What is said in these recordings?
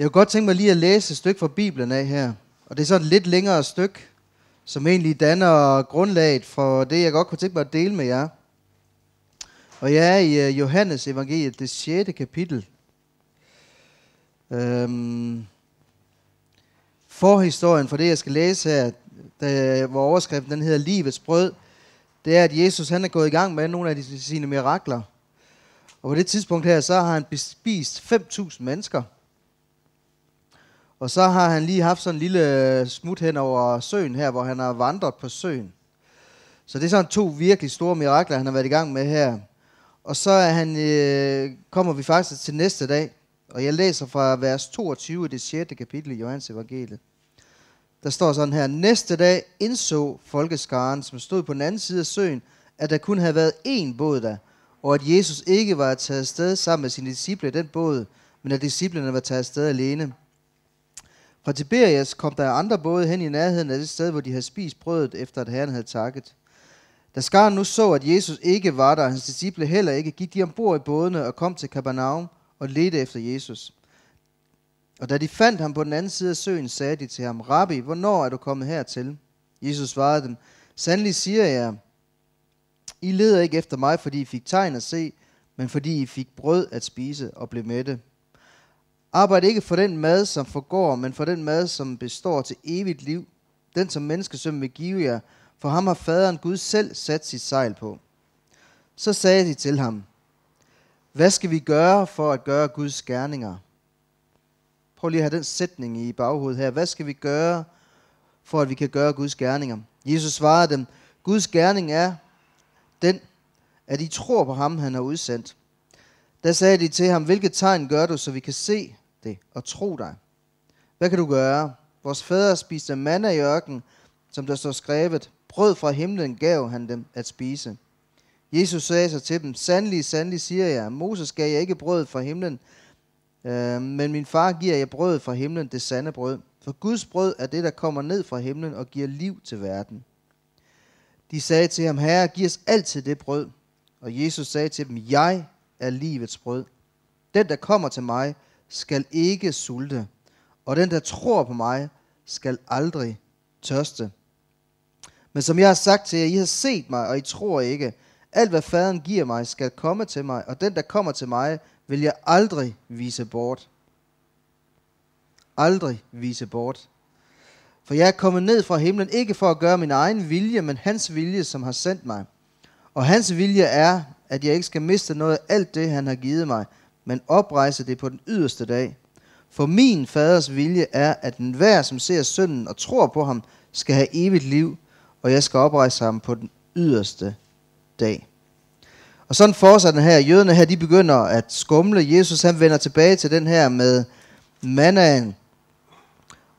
Jeg kunne godt tænke mig lige at læse et stykke fra Bibelen af her. Og det er sådan et lidt længere stykke, som egentlig danner grundlaget for det, jeg godt kunne tænke mig at dele med jer. Og jeg er i øh, Johannes evangeliet, det 6. kapitel. Øhm, forhistorien for det, jeg skal læse her, der, hvor overskriften den hedder Livets brød, det er, at Jesus han er gået i gang med nogle af de, sine mirakler. Og på det tidspunkt her, så har han bespist 5.000 mennesker – og så har han lige haft sådan en lille øh, smut hen over søen her, hvor han har vandret på søen. Så det er sådan to virkelig store mirakler, han har været i gang med her. Og så er han, øh, kommer vi faktisk til næste dag, og jeg læser fra vers 22 i det 6. kapitel i Johannes evangeliet. Der står sådan her, næste dag indså folkeskaren, som stod på den anden side af søen, at der kun havde været én båd der, og at Jesus ikke var taget afsted sammen med sine disciple i den båd, men at disciplene var taget afsted alene. Fra Tiberias kom der andre både hen i nærheden af det sted, hvor de havde spist brødet, efter at Herren havde takket. Da skaren nu så, at Jesus ikke var der, og hans disciple heller ikke, gik de ombord i bådene og kom til Kapernaum og ledte efter Jesus. Og da de fandt ham på den anden side af søen, sagde de til ham, Rabbi, hvornår er du kommet hertil? Jesus svarede dem, Sandelig siger jeg, I leder ikke efter mig, fordi I fik tegn at se, men fordi I fik brød at spise og blev mætte. Arbejd ikke for den mad, som forgår, men for den mad, som består til evigt liv. Den, som menneskesøm vil give jer, for ham har faderen Gud selv sat sit sejl på. Så sagde de til ham, hvad skal vi gøre for at gøre Guds gerninger? Prøv lige at have den sætning i baghovedet her. Hvad skal vi gøre, for at vi kan gøre Guds gerninger? Jesus svarede dem, Guds gerning er den, at I tror på ham, han har udsendt. Da sagde de til ham, hvilke tegn gør du, så vi kan se det og tro dig. Hvad kan du gøre? Vores fædre spiste manna i ørken, som der står skrevet, brød fra himlen gav han dem at spise. Jesus sagde så til dem, sandelig, sandelig siger jeg, Moses gav jeg ikke brød fra himlen, øh, men min far giver jeg brød fra himlen, det sande brød. For Guds brød er det, der kommer ned fra himlen og giver liv til verden. De sagde til ham, Herre, giv os altid det brød. Og Jesus sagde til dem, Jeg er livets brød. Den, der kommer til mig, skal ikke sulte, og den, der tror på mig, skal aldrig tørste. Men som jeg har sagt til jer, I har set mig, og I tror ikke. Alt, hvad faderen giver mig, skal komme til mig, og den, der kommer til mig, vil jeg aldrig vise bort. Aldrig vise bort. For jeg er kommet ned fra himlen, ikke for at gøre min egen vilje, men hans vilje, som har sendt mig. Og hans vilje er, at jeg ikke skal miste noget af alt det, han har givet mig, men oprejse det på den yderste dag. For min faders vilje er, at enhver, som ser sønnen og tror på ham, skal have evigt liv, og jeg skal oprejse ham på den yderste dag. Og sådan fortsætter den her. Jøderne her, de begynder at skumle. Jesus, han vender tilbage til den her med mannaen.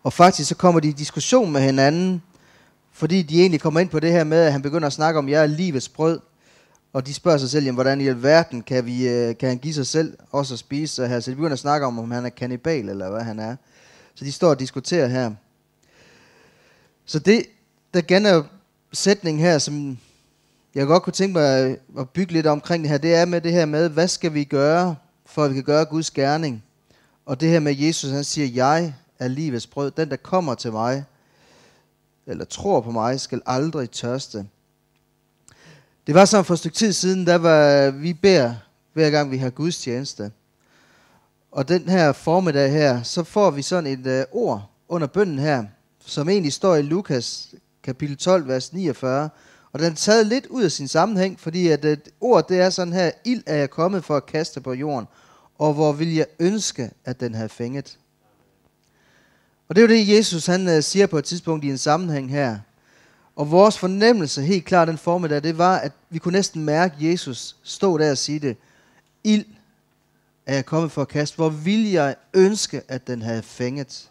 Og faktisk så kommer de i diskussion med hinanden, fordi de egentlig kommer ind på det her med, at han begynder at snakke om, jeg er livets brød. Og de spørger sig selv, jamen, hvordan i alverden kan, vi, øh, kan han give sig selv også at spise? Så, her. så de begynder at snakke om, om han er kanibal eller hvad han er. Så de står og diskuterer her. Så det, der gerne sætning her, som jeg godt kunne tænke mig øh, at bygge lidt omkring det her, det er med det her med, hvad skal vi gøre, for at vi kan gøre Guds gerning? Og det her med Jesus, han siger, jeg er livets brød. Den, der kommer til mig, eller tror på mig, skal aldrig tørste. Det var sådan for et stykke tid siden, der var vi beder, hver gang vi har gudstjeneste. Og den her formiddag her, så får vi sådan et øh, ord under bønden her, som egentlig står i Lukas kapitel 12, vers 49. Og den er taget lidt ud af sin sammenhæng, fordi at et øh, ord, det er sådan her, ild er jeg kommet for at kaste på jorden, og hvor vil jeg ønske, at den havde fænget. Og det er jo det, Jesus han øh, siger på et tidspunkt i en sammenhæng her. Og vores fornemmelse, helt klart den formiddag, det var, at vi kunne næsten mærke Jesus stå der og sige det. Ild er jeg kommet for at kaste. Hvor vil jeg ønske, at den havde fænget.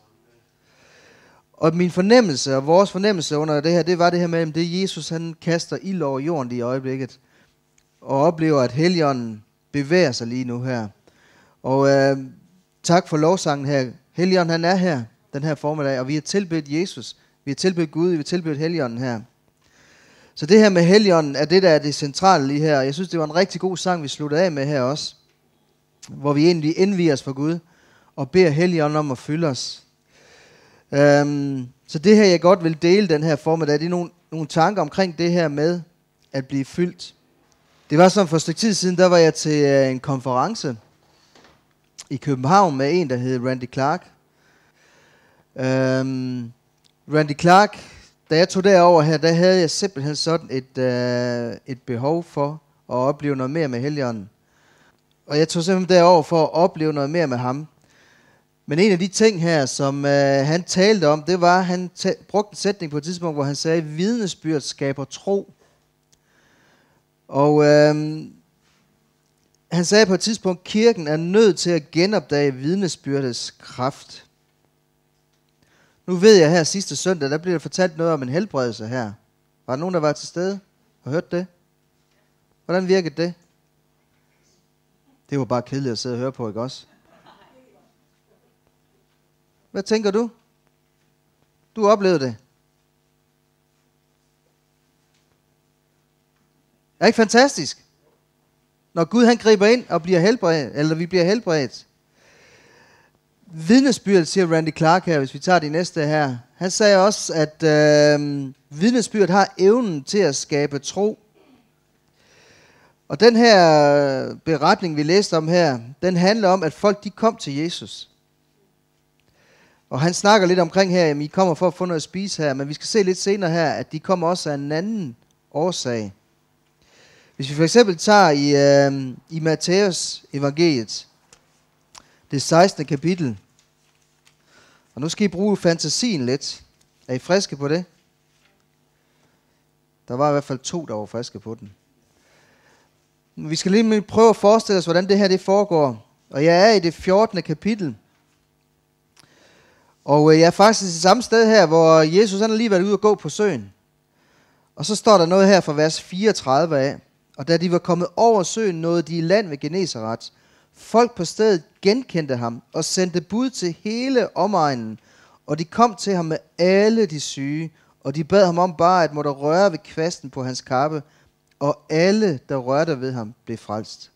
Og min fornemmelse, og vores fornemmelse under det her, det var det her med, at det Jesus, han kaster ild over jorden i øjeblikket. Og oplever, at heligånden bevæger sig lige nu her. Og øh, tak for lovsangen her. Helligånden, han er her den her formiddag, og vi har tilbedt Jesus. Vi har tilbedt Gud, vi har tilbedt Helligånden her. Så det her med Helligånden er det, der er det centrale lige her. Jeg synes, det var en rigtig god sang, vi sluttede af med her også. Hvor vi egentlig indviger os for Gud og beder Helligånden om at fylde os. Øhm, så det her, jeg godt vil dele den her formiddag, det er nogle, nogle tanker omkring det her med at blive fyldt. Det var som for et stykke tid siden, der var jeg til øh, en konference i København med en, der hed Randy Clark. Øhm, Randy Clark, da jeg tog derover her, der havde jeg simpelthen sådan et, øh, et behov for at opleve noget mere med Helligånden. Og jeg tog simpelthen derover for at opleve noget mere med ham. Men en af de ting her, som øh, han talte om, det var, at han ta- brugte en sætning på et tidspunkt, hvor han sagde, vidnesbyrd skaber tro. Og øh, han sagde på et tidspunkt, kirken er nødt til at genopdage vidnesbyrdets kraft. Nu ved jeg her sidste søndag, der blev der fortalt noget om en helbredelse her. Var der nogen, der var til stede og hørte det? Hvordan virkede det? Det var bare kedeligt at sidde og høre på, ikke også? Hvad tænker du? Du oplevede det. Er ikke fantastisk? Når Gud han griber ind og bliver helbredt, eller vi bliver helbredt, vidnesbyrd, siger Randy Clark her, hvis vi tager de næste her. Han sagde også, at øh, vidnesbyrd har evnen til at skabe tro. Og den her øh, beretning, vi læste om her, den handler om, at folk de kom til Jesus. Og han snakker lidt omkring her, at I kommer for at få noget at spise her, men vi skal se lidt senere her, at de kommer også af en anden årsag. Hvis vi for eksempel tager i, øh, i Matthæus evangeliet, det 16. kapitel. Og nu skal I bruge fantasien lidt. Er I friske på det? Der var i hvert fald to, der var friske på den. Vi skal lige prøve at forestille os, hvordan det her det foregår. Og jeg er i det 14. kapitel. Og øh, jeg er faktisk det samme sted her, hvor Jesus han har lige været ude og gå på søen. Og så står der noget her fra vers 34 af. Og da de var kommet over søen, nåede de i land ved Genesaret. Folk på stedet genkendte ham og sendte bud til hele omegnen, og de kom til ham med alle de syge, og de bad ham om bare at måtte røre ved kvasten på hans kappe, og alle, der rørte ved ham, blev frelst.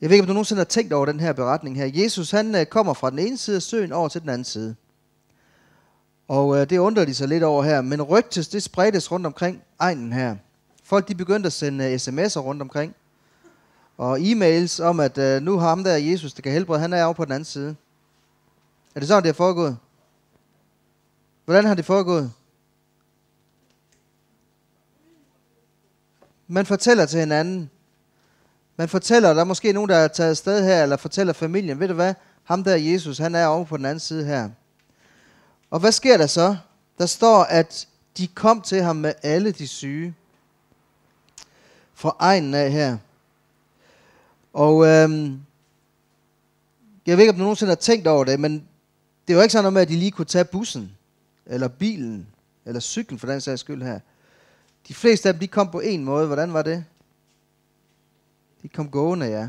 Jeg ved ikke, om du nogensinde har tænkt over den her beretning her. Jesus, han øh, kommer fra den ene side af søen over til den anden side. Og øh, det undrer de sig lidt over her. Men rygtes, det spredtes rundt omkring egnen her. Folk de begyndte at sende øh, sms'er rundt omkring og e-mails om, at øh, nu har ham der Jesus, der kan helbrede, han er over på den anden side. Er det sådan, det er foregået? Hvordan har det foregået? Man fortæller til hinanden. Man fortæller, der er måske nogen, der er taget sted her, eller fortæller familien, ved du hvad, ham der Jesus, han er over på den anden side her. Og hvad sker der så? Der står, at de kom til ham med alle de syge. Fra egen af her. Og øhm, jeg ved ikke, om du nogensinde har tænkt over det, men det er jo ikke sådan noget med, at de lige kunne tage bussen, eller bilen, eller cyklen for den sags skyld her. De fleste af dem, de kom på en måde. Hvordan var det? De kom gående, ja.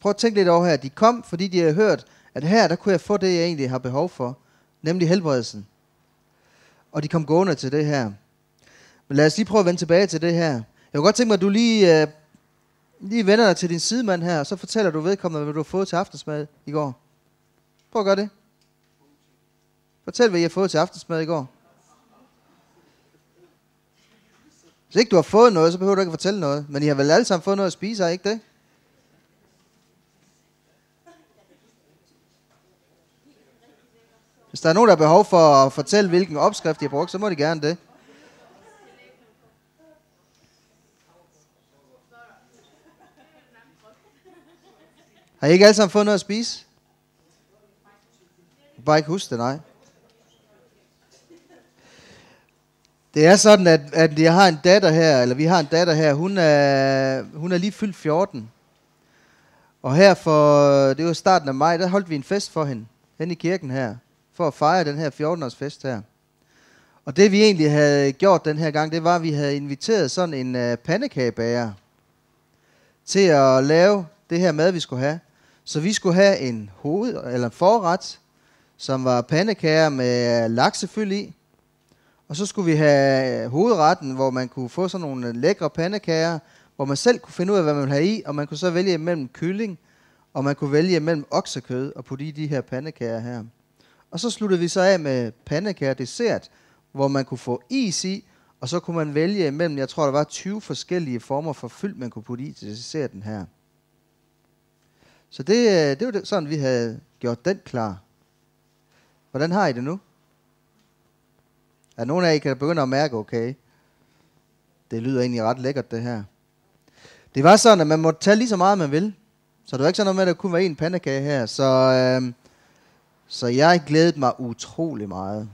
Prøv at tænke lidt over her. De kom, fordi de havde hørt, at her, der kunne jeg få det, jeg egentlig har behov for. Nemlig helbredelsen. Og de kom gående til det her. Men lad os lige prøve at vende tilbage til det her. Jeg kunne godt tænke mig, at du lige øh, lige vender dig til din sidemand her, og så fortæller du vedkommende, hvad du har fået til aftensmad i går. Prøv at gøre det. Fortæl, hvad I har fået til aftensmad i går. Hvis ikke du har fået noget, så behøver du ikke at fortælle noget. Men I har vel alle sammen fået noget at spise, er ikke det? Hvis der er nogen, der har behov for at fortælle, hvilken opskrift I har brugt, så må de gerne det. Har I ikke alle sammen fået noget at spise? Jeg kan bare ikke huske det, nej. Det er sådan, at, at jeg har en datter her, eller vi har en datter her, hun er, hun er lige fyldt 14. Og her for, det var starten af maj, der holdt vi en fest for hende, hen i kirken her, for at fejre den her 14-års fest her. Og det vi egentlig havde gjort den her gang, det var, at vi havde inviteret sådan en uh, pandekagebager til at lave det her mad, vi skulle have. Så vi skulle have en hoved, eller en forret, som var pandekager med laksefyld i. Og så skulle vi have hovedretten, hvor man kunne få sådan nogle lækre pandekager, hvor man selv kunne finde ud af, hvad man ville have i, og man kunne så vælge mellem kylling, og man kunne vælge mellem oksekød og putte i de her pandekager her. Og så sluttede vi så af med pandekager dessert, hvor man kunne få is i, og så kunne man vælge mellem, jeg tror der var 20 forskellige former for fyld, man kunne putte i til desserten her. Så det, øh, det var sådan, vi havde gjort den klar. Hvordan har I det nu? Er nogen af jer kan begynde at mærke, okay, det lyder egentlig ret lækkert det her. Det var sådan, at man måtte tage lige så meget, man vil. Så det var ikke sådan noget med, at der kunne være en pandekage her. Så, øh, så jeg glædede mig utrolig meget.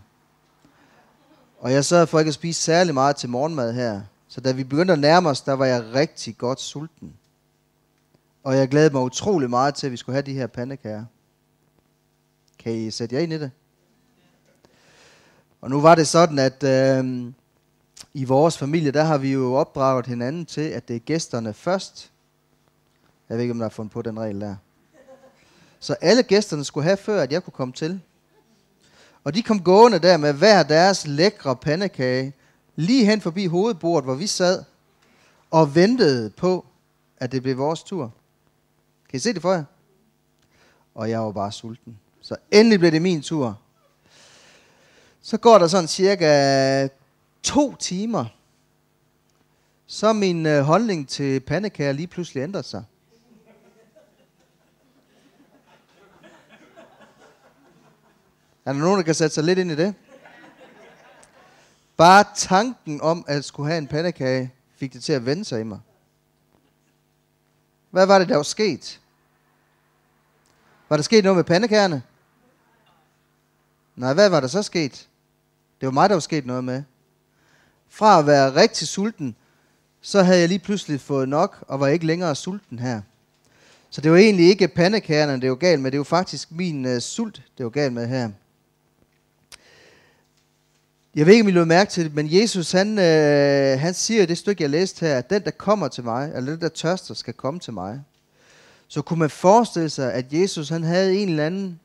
Og jeg sad for ikke at spise særlig meget til morgenmad her. Så da vi begyndte at nærme os, der var jeg rigtig godt sulten. Og jeg glæder mig utrolig meget til, at vi skulle have de her pandekager. Kan I sætte jer ind i det? Og nu var det sådan, at øh, i vores familie, der har vi jo opdraget hinanden til, at det er gæsterne først. Jeg ved ikke, om der har fundet på den regel der. Så alle gæsterne skulle have før, at jeg kunne komme til. Og de kom gående der med hver deres lækre pandekage, lige hen forbi hovedbordet, hvor vi sad, og ventede på, at det blev vores tur. Kan I se det for jer? Og jeg var bare sulten. Så endelig blev det min tur. Så går der sådan cirka to timer, så min øh, holdning til pandekager lige pludselig ændrer sig. Er der nogen, der kan sætte sig lidt ind i det? Bare tanken om at skulle have en pandekage, fik det til at vende sig i mig. Hvad var det, der var sket? Var der sket noget med pandekærne? Nej, hvad var der så sket? Det var mig, der var sket noget med. Fra at være rigtig sulten, så havde jeg lige pludselig fået nok, og var ikke længere sulten her. Så det var egentlig ikke pandekærne, det var galt med. Det var faktisk min uh, sult, det var galt med her. Jeg ved ikke, om I lød mærke til det, men Jesus, han, øh, han siger i det stykke, jeg læste her, at den, der kommer til mig, eller den, der tørster, skal komme til mig. Så kunne man forestille sig, at Jesus, han havde en eller anden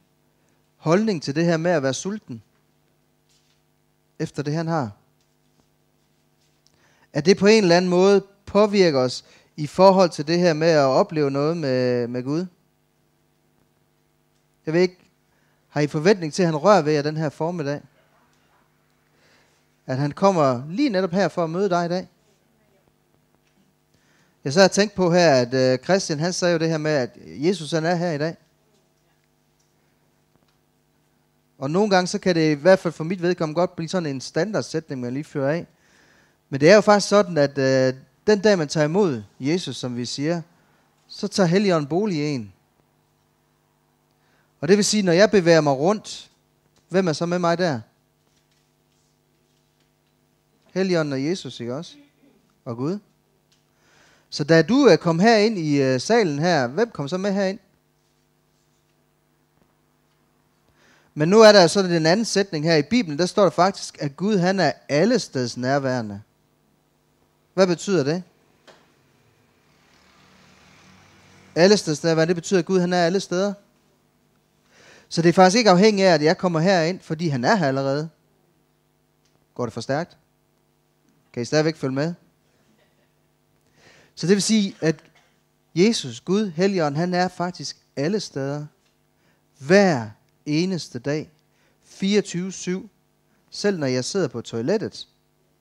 holdning til det her med at være sulten, efter det, han har. At det på en eller anden måde påvirker os i forhold til det her med at opleve noget med, med Gud. Jeg ved ikke, har I forventning til, at han rører ved jer den her formiddag? at han kommer lige netop her for at møde dig i dag. Jeg så har tænkt på her, at øh, Christian han sagde jo det her med, at Jesus han er her i dag. Og nogle gange så kan det i hvert fald for mit vedkommende godt blive sådan en standardsætning, man lige fører af. Men det er jo faktisk sådan, at øh, den dag man tager imod Jesus, som vi siger, så tager Helligånden bolig i en. Og det vil sige, når jeg bevæger mig rundt, hvem er så med mig der? Helligånden og Jesus, ikke også? Og Gud. Så da du uh, kom ind i uh, salen her, hvem kom så med herind? Men nu er der sådan en anden sætning her i Bibelen, der står der faktisk, at Gud han er alle steds nærværende. Hvad betyder det? Alle steds nærværende, det betyder, at Gud han er alle steder. Så det er faktisk ikke afhængigt af, at jeg kommer herind, fordi han er her allerede. Går det for stærkt? Kan I stadigvæk følge med? Så det vil sige, at Jesus, Gud, Helligånden, han er faktisk alle steder. Hver eneste dag. 24-7. Selv når jeg sidder på toilettet,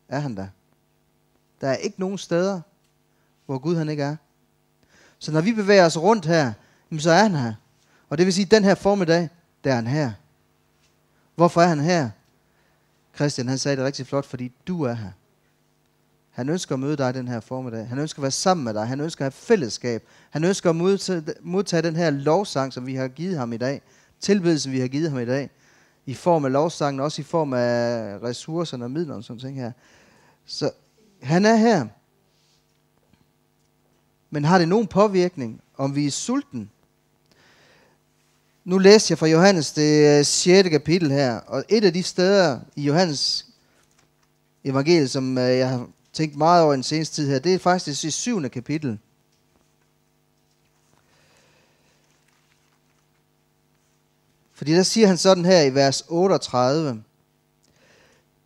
er han der. Der er ikke nogen steder, hvor Gud han ikke er. Så når vi bevæger os rundt her, så er han her. Og det vil sige, at den her formiddag, der er han her. Hvorfor er han her? Christian han sagde det rigtig flot, fordi du er her. Han ønsker at møde dig den her formiddag. Han ønsker at være sammen med dig. Han ønsker at have fællesskab. Han ønsker at modtage den her lovsang, som vi har givet ham i dag. Tilbedelsen, vi har givet ham i dag. I form af lovsangen, også i form af ressourcerne og midlerne og sådan ting her. Så han er her. Men har det nogen påvirkning, om vi er sulten? Nu læste jeg fra Johannes det 6. Øh, kapitel her, og et af de steder i Johannes evangeliet, som øh, jeg har tænkt meget over den seneste tid her, det er faktisk det syvende kapitel. Fordi der siger han sådan her i vers 38.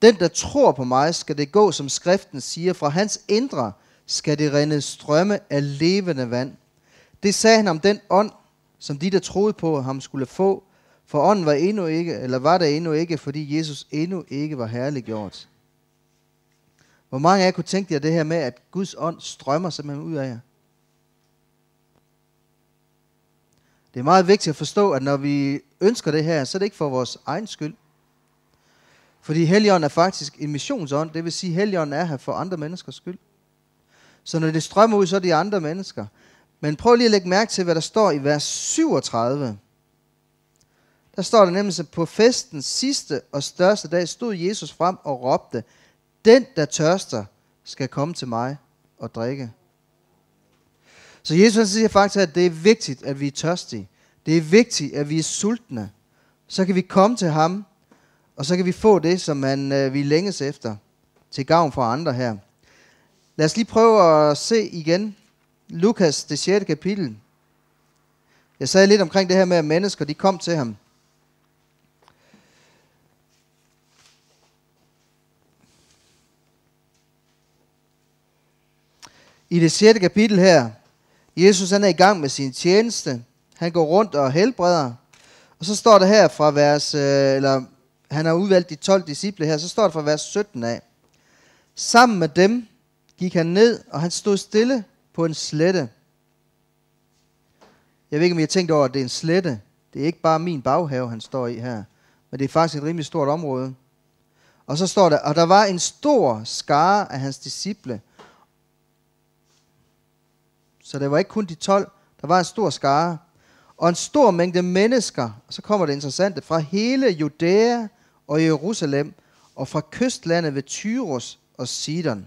Den, der tror på mig, skal det gå, som skriften siger. Fra hans indre skal det rende strømme af levende vand. Det sagde han om den ånd, som de, der troede på ham, skulle få. For ånden var endnu ikke, eller var der endnu ikke, fordi Jesus endnu ikke var herliggjort. Hvor mange af jer kunne tænke jer det her med, at Guds ånd strømmer simpelthen ud af jer? Det er meget vigtigt at forstå, at når vi ønsker det her, så er det ikke for vores egen skyld. Fordi Helligånden er faktisk en missionsånd, det vil sige, at Helligånden er her for andre menneskers skyld. Så når det strømmer ud, så er det andre mennesker. Men prøv lige at lægge mærke til, hvad der står i vers 37. Der står der nemlig, at på festens sidste og største dag stod Jesus frem og råbte, den, der tørster, skal komme til mig og drikke. Så Jesus siger faktisk, at det er vigtigt, at vi er tørstige. Det er vigtigt, at vi er sultne. Så kan vi komme til ham, og så kan vi få det, som man, øh, vi længes efter, til gavn for andre her. Lad os lige prøve at se igen Lukas, det 6. kapitel. Jeg sagde lidt omkring det her med, at mennesker de kom til ham. I det 6. kapitel her, Jesus han er i gang med sin tjeneste. Han går rundt og helbreder. Og så står der her fra vers, øh, eller han har udvalgt de 12 disciple her, så står der fra vers 17 af. Sammen med dem gik han ned, og han stod stille på en slette. Jeg ved ikke, om I har tænkt over, at det er en slette. Det er ikke bare min baghave, han står i her. Men det er faktisk et rimelig stort område. Og så står der, og der var en stor skare af hans disciple, så det var ikke kun de 12, der var en stor skare. Og en stor mængde mennesker, og så kommer det interessante, fra hele Judæa og Jerusalem, og fra kystlandet ved Tyros og Sidon.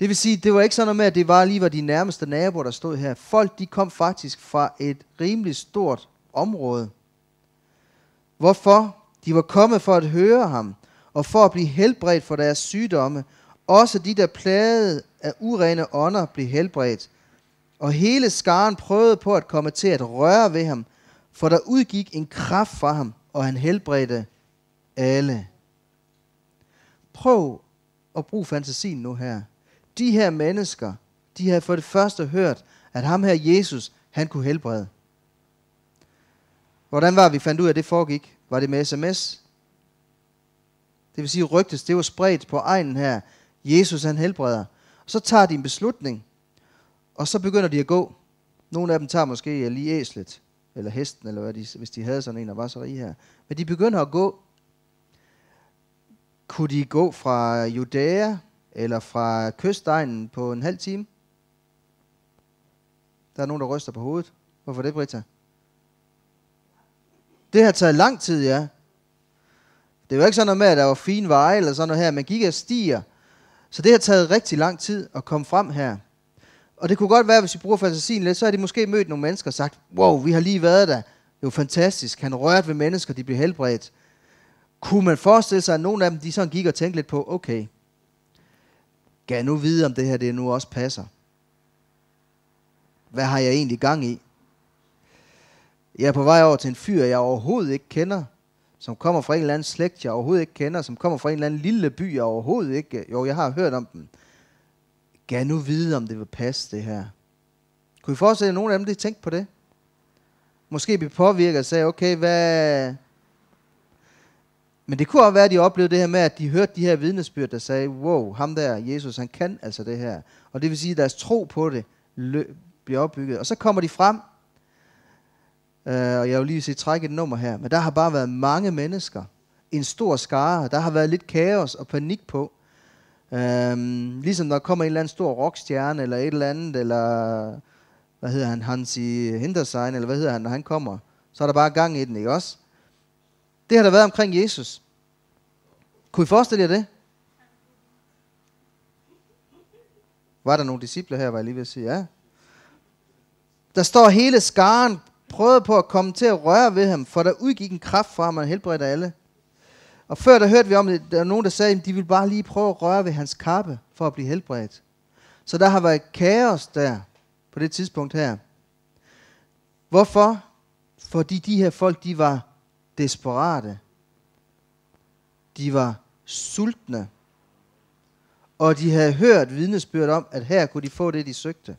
Det vil sige, det var ikke sådan noget med, at det var lige var de nærmeste naboer, der stod her. Folk, de kom faktisk fra et rimelig stort område. Hvorfor? De var kommet for at høre ham, og for at blive helbredt for deres sygdomme, også de, der plagede af urene ånder, blev helbredt. Og hele skaren prøvede på at komme til at røre ved ham, for der udgik en kraft fra ham, og han helbredte alle. Prøv at bruge fantasien nu her. De her mennesker, de havde for det første hørt, at ham her Jesus, han kunne helbrede. Hvordan var vi fandt ud af, at det foregik? Var det med sms? Det vil sige, rygtes, det var spredt på egen her. Jesus han helbreder. Så tager de en beslutning, og så begynder de at gå. Nogle af dem tager måske lige æslet, eller hesten, eller hvad de, hvis de havde sådan en, og var så rige her. Men de begynder at gå. Kunne de gå fra Judæa, eller fra kystegnen på en halv time? Der er nogen, der ryster på hovedet. Hvorfor det, Britta? Det har taget lang tid, ja. Det var ikke sådan noget med, at der var fine veje eller sådan noget her. Man gik af stier, så det har taget rigtig lang tid at komme frem her. Og det kunne godt være, hvis vi bruger fantasien lidt, så har de måske mødt nogle mennesker og sagt, wow, vi har lige været der. Det var fantastisk. Han rørte ved mennesker, de blev helbredt. Kunne man forestille sig, at nogle af dem de sådan gik og tænkte lidt på, okay, kan nu vide, om det her det nu også passer? Hvad har jeg egentlig gang i? Jeg er på vej over til en fyr, jeg overhovedet ikke kender, som kommer fra en eller anden slægt, jeg overhovedet ikke kender, som kommer fra en eller anden lille by, jeg overhovedet ikke... Øh, jo, jeg har hørt om dem. Kan nu vide, om det vil passe, det her? Kunne I forestille jer, nogen af dem, de tænkte på det? Måske blev påvirket og sagde, okay, hvad... Men det kunne også være, at de oplevede det her med, at de hørte de her vidnesbyrd, der sagde, wow, ham der, Jesus, han kan altså det her. Og det vil sige, at deres tro på det løb, bliver opbygget. Og så kommer de frem, Øh, og jeg vil lige sige trække et nummer her. Men der har bare været mange mennesker. En stor skare. Der har været lidt kaos og panik på. Uh, ligesom når der kommer en eller anden stor rockstjerne, eller et eller andet, eller hvad hedder han, Hansi Hintersein, eller hvad hedder han, når han kommer, så er der bare gang i den, ikke også? Det har der været omkring Jesus. Kunne I forestille jer det? Var der nogle disciple her, var jeg lige ved at sige, ja. Der står hele skaren prøvede på at komme til at røre ved ham, for der udgik en kraft fra ham, og han helbredte alle. Og før der hørte vi om det, der var nogen, der sagde, at de ville bare lige prøve at røre ved hans kappe, for at blive helbredt. Så der har været kaos der, på det tidspunkt her. Hvorfor? Fordi de her folk, de var desperate. De var sultne. Og de havde hørt vidnesbyrd om, at her kunne de få det, de søgte.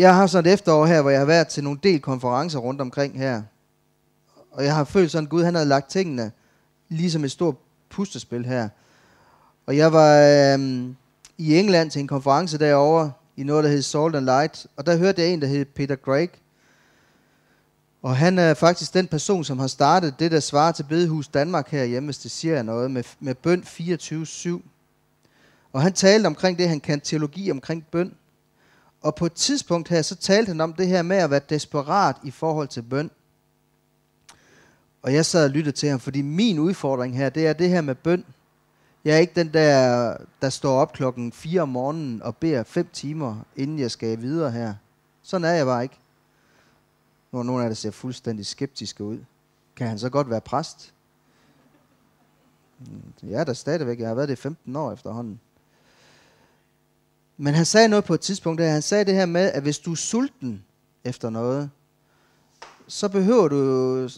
jeg har sådan et efterår her, hvor jeg har været til nogle del konferencer rundt omkring her. Og jeg har følt sådan, at Gud han havde lagt tingene ligesom et stort pustespil her. Og jeg var øhm, i England til en konference derovre, i noget, der hed Salt and Light. Og der hørte jeg en, der hed Peter Gregg. Og han er faktisk den person, som har startet det, der svarer til Bedehus Danmark herhjemme, hvis det siger noget, med, med bøn 24-7. Og han talte omkring det, han kan teologi omkring bøn. Og på et tidspunkt her, så talte han om det her med at være desperat i forhold til bøn. Og jeg sad og lyttede til ham, fordi min udfordring her, det er det her med bøn. Jeg er ikke den der, der står op klokken 4 om morgenen og beder 5 timer, inden jeg skal videre her. Sådan er jeg bare ikke. Når nogen af jer ser fuldstændig skeptiske ud, kan han så godt være præst? Jeg er der stadigvæk. Jeg har været det 15 år efterhånden. Men han sagde noget på et tidspunkt, der han sagde det her med, at hvis du er sulten efter noget, så behøver du,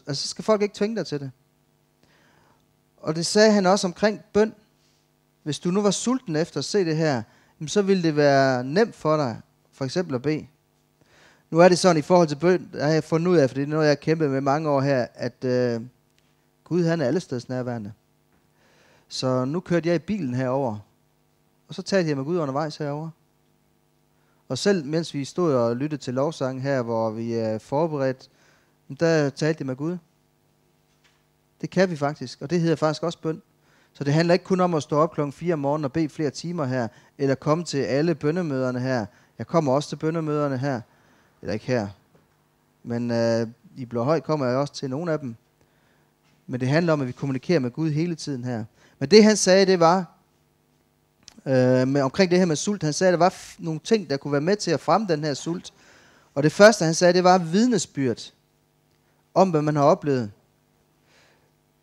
altså skal folk ikke tvinge dig til det. Og det sagde han også omkring bøn. Hvis du nu var sulten efter at se det her, så ville det være nemt for dig, for eksempel at bede. Nu er det sådan i forhold til bøn, der har jeg fundet ud af, for det er noget, jeg har kæmpet med mange år her, at øh, Gud han er allesteds nærværende. Så nu kørte jeg i bilen herover, og så talte jeg med Gud undervejs herover. Og selv mens vi stod og lyttede til lovsangen her, hvor vi er forberedt, der talte jeg med Gud. Det kan vi faktisk, og det hedder faktisk også bøn. Så det handler ikke kun om at stå op klokken 4 om morgenen og bede flere timer her, eller komme til alle bønnemøderne her. Jeg kommer også til bønnemøderne her. Eller ikke her. Men øh, i Blåhøj kommer jeg også til nogle af dem. Men det handler om, at vi kommunikerer med Gud hele tiden her. Men det han sagde, det var, øh, med, omkring det her med sult. Han sagde, at der var nogle ting, der kunne være med til at fremme den her sult. Og det første, han sagde, det var vidnesbyrd om, hvad man har oplevet.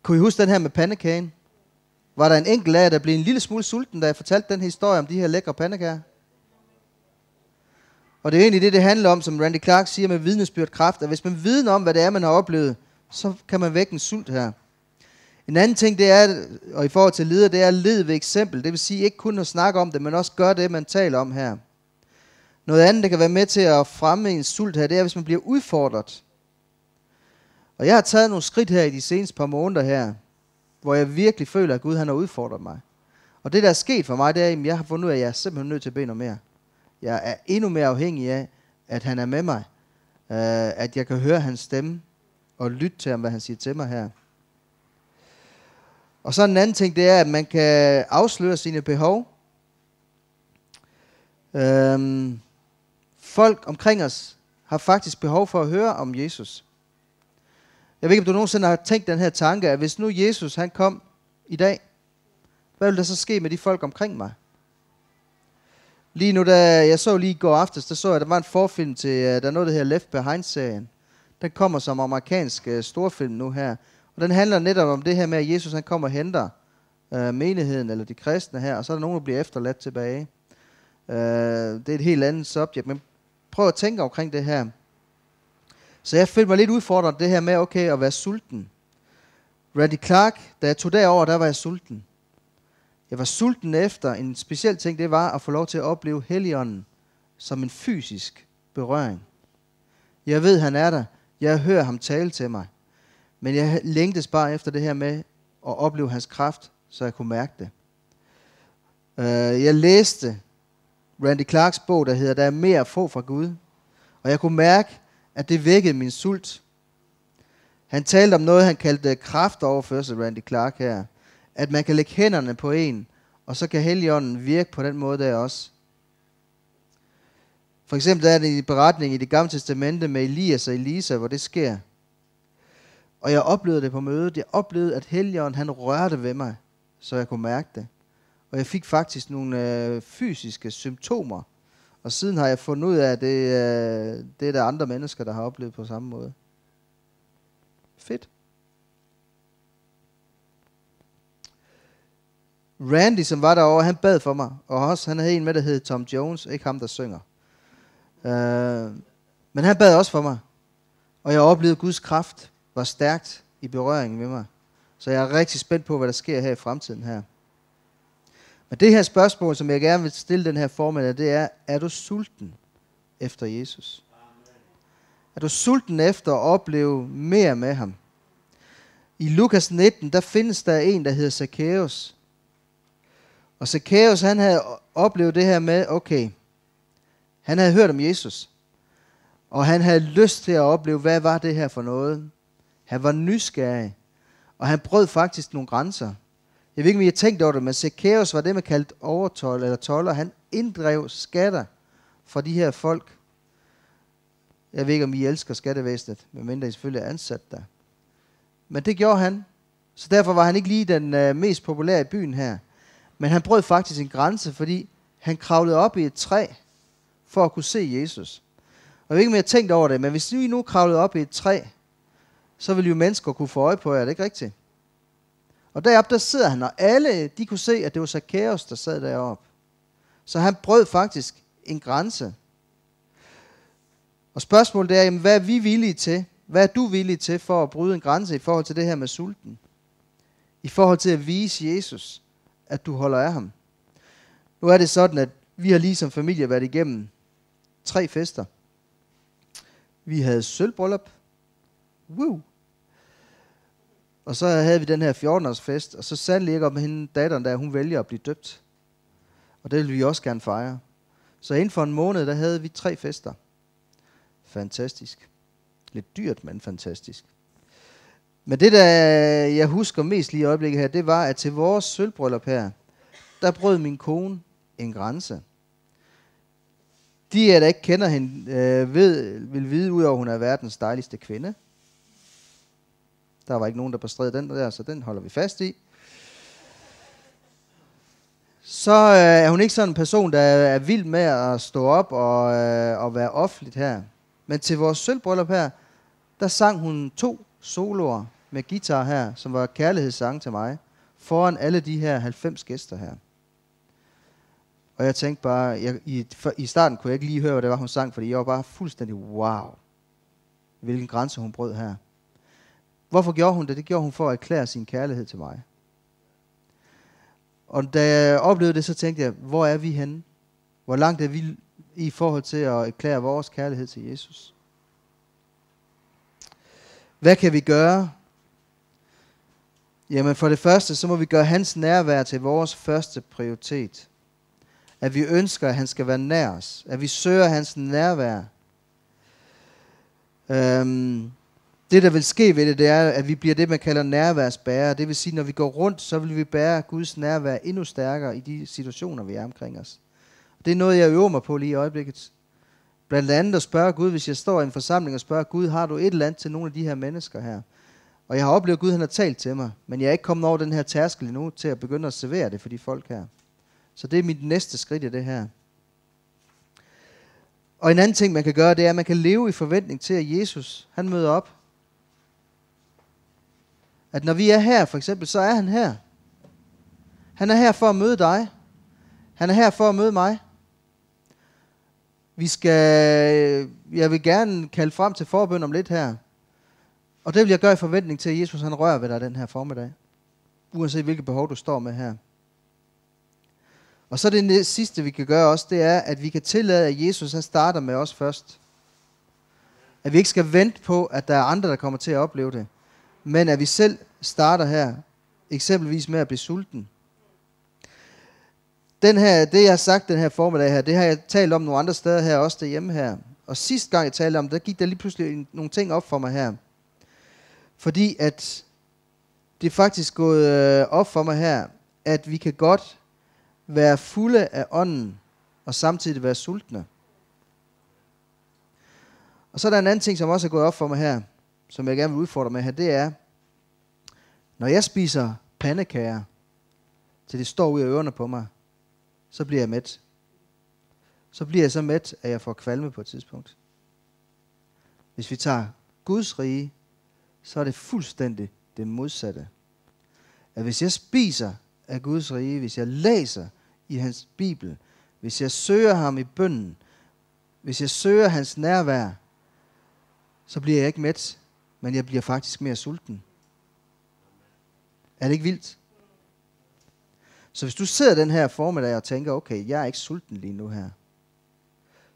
Kunne I huske den her med pandekagen? Var der en enkelt af jer, der blev en lille smule sulten, da jeg fortalte den her historie om de her lækre pandekager? Og det er egentlig det, det handler om, som Randy Clark siger med vidnesbyrd kraft, at hvis man vidner om, hvad det er, man har oplevet, så kan man vække en sult her. En anden ting, det er, og i forhold til leder, det er led ved eksempel. Det vil sige ikke kun at snakke om det, men også gøre det, man taler om her. Noget andet, der kan være med til at fremme en sult her, det er, hvis man bliver udfordret. Og jeg har taget nogle skridt her i de seneste par måneder her, hvor jeg virkelig føler, at Gud han har udfordret mig. Og det, der er sket for mig, det er, at jeg har fundet ud af, at jeg er simpelthen nødt til at bede noget mere. Jeg er endnu mere afhængig af, at han er med mig. Uh, at jeg kan høre hans stemme og lytte til ham, hvad han siger til mig her. Og så en anden ting, det er, at man kan afsløre sine behov. Øhm, folk omkring os har faktisk behov for at høre om Jesus. Jeg ved ikke, om du nogensinde har tænkt den her tanke, at hvis nu Jesus han kom i dag, hvad ville der så ske med de folk omkring mig? Lige nu, da jeg så lige i går aftes, der så jeg, at der var en forfilm til, øh, der er noget, der hedder Left Behind-serien. Den kommer som amerikansk øh, storfilm nu her. Og den handler netop om det her med, at Jesus han kommer og henter øh, menigheden eller de kristne her, og så er der nogen, der bliver efterladt tilbage. Øh, det er et helt andet subject, men prøv at tænke omkring det her. Så jeg følte mig lidt udfordret det her med, okay, at være sulten. Randy Clark, da jeg tog derover, der var jeg sulten. Jeg var sulten efter en speciel ting, det var at få lov til at opleve Helligånden som en fysisk berøring. Jeg ved, han er der. Jeg hører ham tale til mig. Men jeg længtes bare efter det her med at opleve hans kraft, så jeg kunne mærke det. Øh, jeg læste Randy Clarks bog, der hedder Der er mere at få fra Gud. Og jeg kunne mærke, at det vækkede min sult. Han talte om noget, han kaldte kraftoverførsel, Randy Clark her. At man kan lægge hænderne på en, og så kan Helligånden virke på den måde der også. For eksempel der er det i beretning i det gamle testamente med Elias og Elisa, hvor det sker – og jeg oplevede det på mødet. Jeg oplevede, at Helligånden han rørte ved mig, så jeg kunne mærke det. Og jeg fik faktisk nogle øh, fysiske symptomer. Og siden har jeg fundet ud af, at det, øh, det er der andre mennesker, der har oplevet på samme måde. Fedt. Randy, som var derovre, han bad for mig. Og også, han havde en med, der hed Tom Jones. Ikke ham, der synger. Øh, men han bad også for mig. Og jeg oplevede Guds kraft var stærkt i berøringen med mig. Så jeg er rigtig spændt på, hvad der sker her i fremtiden her. Men det her spørgsmål, som jeg gerne vil stille den her formiddag, det er, er du sulten efter Jesus? Amen. Er du sulten efter at opleve mere med ham? I Lukas 19, der findes der en, der hedder Zacchaeus. Og Zacchaeus, han havde oplevet det her med, okay, han havde hørt om Jesus. Og han havde lyst til at opleve, hvad var det her for noget? Han var nysgerrig, og han brød faktisk nogle grænser. Jeg ved ikke, om I har tænkt over det, men Zacchaeus var det, man kaldte overtol eller toller. Han inddrev skatter fra de her folk. Jeg ved ikke, om I elsker skattevæsenet, medmindre I selvfølgelig er ansat der. Men det gjorde han, så derfor var han ikke lige den øh, mest populære i byen her. Men han brød faktisk en grænse, fordi han kravlede op i et træ for at kunne se Jesus. Og jeg ved ikke, om I har tænkt over det, men hvis I nu kravlede op i et træ så ville jo mennesker kunne få øje på jer, er det ikke rigtigt? Og derop der sidder han, og alle de kunne se, at det var Zacchaeus, der sad derop. Så han brød faktisk en grænse. Og spørgsmålet er, jamen, hvad er vi villige til? Hvad er du villig til for at bryde en grænse i forhold til det her med sulten? I forhold til at vise Jesus, at du holder af ham. Nu er det sådan, at vi har lige som familie været igennem tre fester. Vi havde sølvbryllup. Woo! Og så havde vi den her 14 årsfest og så sandelig ikke om hende, datteren der, hun vælger at blive døbt. Og det ville vi også gerne fejre. Så inden for en måned, der havde vi tre fester. Fantastisk. Lidt dyrt, men fantastisk. Men det, der jeg husker mest lige i øjeblikket her, det var, at til vores sølvbryllup her, der brød min kone en grænse. De, der ikke kender hende, øh, ved, vil vide, udover at hun er verdens dejligste kvinde – der var ikke nogen, der bestred den der, så den holder vi fast i. Så øh, er hun ikke sådan en person, der er vild med at stå op og, øh, og være offentligt her. Men til vores sølvbryllup her, der sang hun to soloer med guitar her, som var kærlighedssange til mig, foran alle de her 90 gæster her. Og jeg tænkte bare, jeg, i, for, i starten kunne jeg ikke lige høre, hvad det var, hun sang, fordi jeg var bare fuldstændig wow, hvilken grænse hun brød her. Hvorfor gjorde hun det? Det gjorde hun for at erklære sin kærlighed til mig. Og da jeg oplevede det, så tænkte jeg, hvor er vi henne? Hvor langt er vi i forhold til at erklære vores kærlighed til Jesus? Hvad kan vi gøre? Jamen for det første, så må vi gøre hans nærvær til vores første prioritet. At vi ønsker, at han skal være nær os. At vi søger hans nærvær. Øhm, det, der vil ske ved det, det er, at vi bliver det, man kalder nærværsbærer. Det vil sige, når vi går rundt, så vil vi bære Guds nærvær endnu stærkere i de situationer, vi er omkring os. Og det er noget, jeg øver mig på lige i øjeblikket. Blandt andet at spørge Gud, hvis jeg står i en forsamling og spørger Gud, har du et eller andet til nogle af de her mennesker her? Og jeg har oplevet, at Gud han har talt til mig, men jeg er ikke kommet over den her tærskel endnu til at begynde at servere det for de folk her. Så det er mit næste skridt i det her. Og en anden ting, man kan gøre, det er, at man kan leve i forventning til, at Jesus han møder op at når vi er her, for eksempel, så er han her. Han er her for at møde dig. Han er her for at møde mig. Vi skal, jeg vil gerne kalde frem til forbøn om lidt her. Og det vil jeg gøre i forventning til, at Jesus han rører ved dig den her formiddag. Uanset hvilket behov du står med her. Og så det sidste, vi kan gøre også, det er, at vi kan tillade, at Jesus han starter med os først. At vi ikke skal vente på, at der er andre, der kommer til at opleve det men at vi selv starter her, eksempelvis med at blive sulten. Den her, det jeg har sagt den her formiddag her, det har jeg talt om nogle andre steder her, også derhjemme her. Og sidst gang jeg talte om det, der gik der lige pludselig nogle ting op for mig her. Fordi at det er faktisk gået øh, op for mig her, at vi kan godt være fulde af ånden, og samtidig være sultne. Og så er der en anden ting, som også er gået op for mig her som jeg gerne vil udfordre med her, det er, når jeg spiser pandekager, til det står ud af ørerne på mig, så bliver jeg mæt. Så bliver jeg så mæt, at jeg får kvalme på et tidspunkt. Hvis vi tager Guds rige, så er det fuldstændig det modsatte. At hvis jeg spiser af Guds rige, hvis jeg læser i hans bibel, hvis jeg søger ham i bønden, hvis jeg søger hans nærvær, så bliver jeg ikke mæt, men jeg bliver faktisk mere sulten. Er det ikke vildt? Så hvis du sidder den her formiddag og tænker, okay, jeg er ikke sulten lige nu her,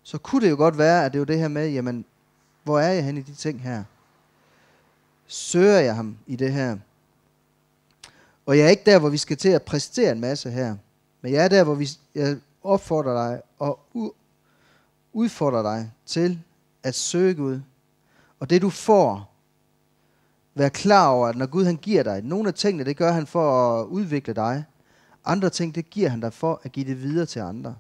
så kunne det jo godt være, at det er jo det her med, jamen, hvor er jeg henne i de ting her? Søger jeg ham i det her? Og jeg er ikke der, hvor vi skal til at præstere en masse her, men jeg er der, hvor vi, jeg opfordrer dig og udfordrer dig til at søge Gud. Og det du får, være klar over, at når Gud han giver dig, nogle af tingene, det gør han for at udvikle dig. Andre ting, det giver han dig for at give det videre til andre.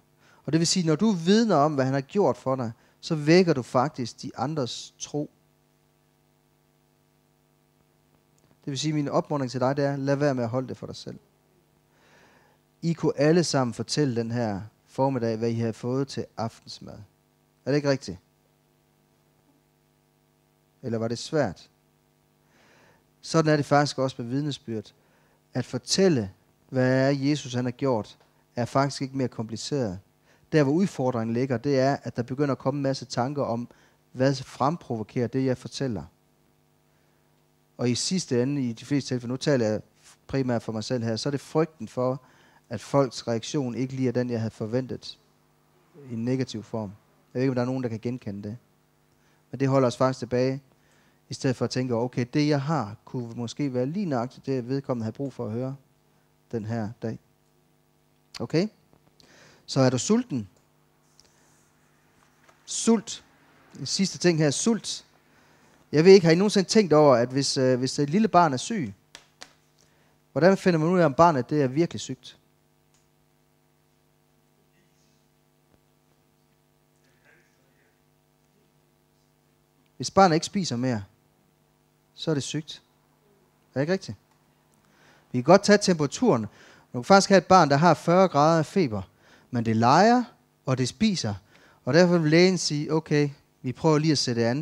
Og det vil sige, når du vidner om, hvad han har gjort for dig, så vækker du faktisk de andres tro. Det vil sige, min opmuntring til dig, det er, lad være med at holde det for dig selv. I kunne alle sammen fortælle den her formiddag, hvad I har fået til aftensmad. Er det ikke rigtigt? Eller var det svært? Sådan er det faktisk også med vidnesbyrd. At fortælle, hvad er Jesus han har gjort, er faktisk ikke mere kompliceret. Der hvor udfordringen ligger, det er, at der begynder at komme en masse tanker om, hvad fremprovokerer det, jeg fortæller. Og i sidste ende, i de fleste tilfælde, nu taler jeg primært for mig selv her, så er det frygten for, at folks reaktion ikke lige er den, jeg havde forventet i en negativ form. Jeg ved ikke, om der er nogen, der kan genkende det. Men det holder os faktisk tilbage i stedet for at tænke, okay, det jeg har, kunne måske være lige til det, vedkommende har brug for at høre den her dag. Okay? Så er du sulten? Sult. Den sidste ting her, sult. Jeg ved ikke, har I nogensinde tænkt over, at hvis, øh, hvis et lille barn er syg, hvordan finder man ud af, om barnet det er virkelig sygt? Hvis barnet ikke spiser mere, så er det sygt. Er det ikke rigtigt? Vi kan godt tage temperaturen. Du kan faktisk have et barn, der har 40 grader af feber, men det leger, og det spiser. Og derfor vil lægen sige, okay, vi prøver lige at sætte det an.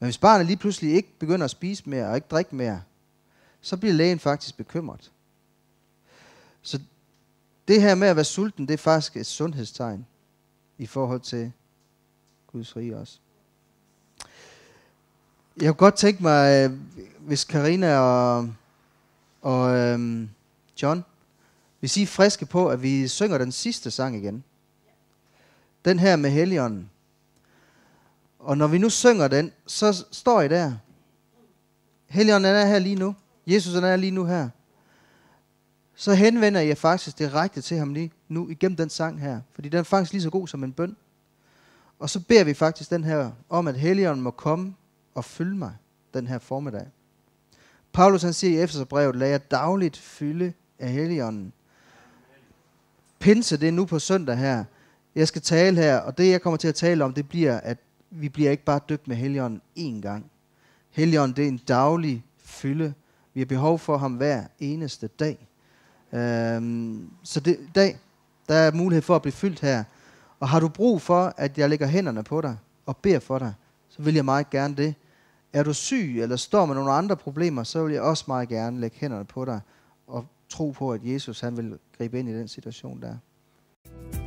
Men hvis barnet lige pludselig ikke begynder at spise mere og ikke drikke mere, så bliver lægen faktisk bekymret. Så det her med at være sulten, det er faktisk et sundhedstegn i forhold til Guds rige også. Jeg kunne godt tænke mig, øh, hvis Karina og, og øhm, John, hvis I er friske på, at vi synger den sidste sang igen. Den her med Helion. Og når vi nu synger den, så står I der. Helligånden er her lige nu. Jesus er lige nu her. Så henvender jeg faktisk direkte til ham lige nu igennem den sang her. Fordi den er faktisk lige så god som en bøn. Og så beder vi faktisk den her om, at Helligånden må komme at fylde mig den her formiddag. Paulus han siger i Efeserbrevet, lad jer dagligt fylde af Helligånden. Pinse, det er nu på søndag her. Jeg skal tale her, og det jeg kommer til at tale om, det bliver, at vi bliver ikke bare døbt med Helligånden én gang. Helligånden, det er en daglig fylde. Vi har behov for ham hver eneste dag. Øhm, så det, dag, der er mulighed for at blive fyldt her. Og har du brug for, at jeg lægger hænderne på dig og beder for dig, så vil jeg meget gerne det er du syg, eller står med nogle andre problemer, så vil jeg også meget gerne lægge hænderne på dig og tro på, at Jesus han vil gribe ind i den situation, der er.